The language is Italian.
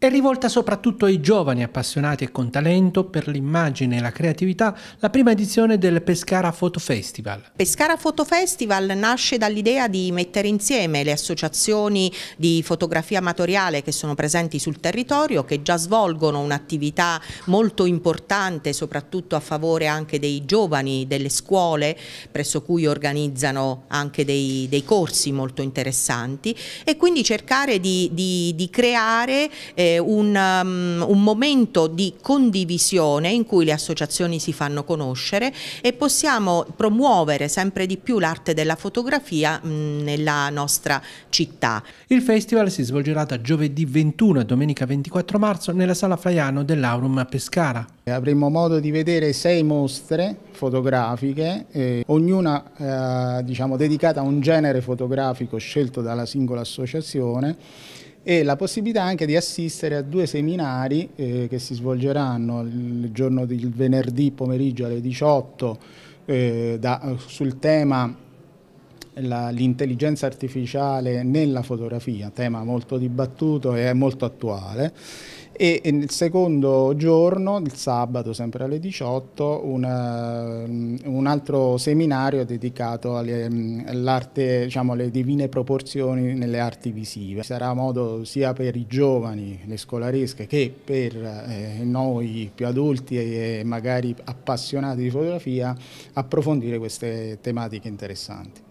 è rivolta soprattutto ai giovani appassionati e con talento per l'immagine e la creatività la prima edizione del Pescara Photo Festival. Pescara Photo Festival nasce dall'idea di mettere insieme le associazioni di fotografia amatoriale che sono presenti sul territorio, che già svolgono un'attività molto importante soprattutto a favore anche dei giovani, delle scuole, presso cui organizzano anche dei, dei corsi molto interessanti e quindi cercare di, di, di creare eh, eh, un, um, un, momento di condivisione in cui le associazioni si fanno conoscere e possiamo promuovere sempre di più l'arte della fotografia mh, mm, nella nostra città. Il festival si svolgerà da giovedì 21 a domenica 24 marzo nella sala Fraiano dell'Aurum a Pescara. Avremo modo di vedere sei mostre fotografiche, eh, ognuna eh, diciamo, dedicata a un genere fotografico scelto dalla singola associazione e la possibilità anche di assistere a due seminari eh, che si svolgeranno il giorno del venerdì pomeriggio alle 18 eh, da, sul tema l'intelligenza artificiale nella fotografia, tema molto dibattuto e molto attuale. E il secondo giorno, il sabato, sempre alle 18, una, ehm, un altro seminario dedicato ehm, all'arte, diciamo, alle divine proporzioni nelle arti visive. Sarà modo sia per i giovani, le scolaresche, che per eh, noi più adulti e magari appassionati di fotografia approfondire queste tematiche interessanti.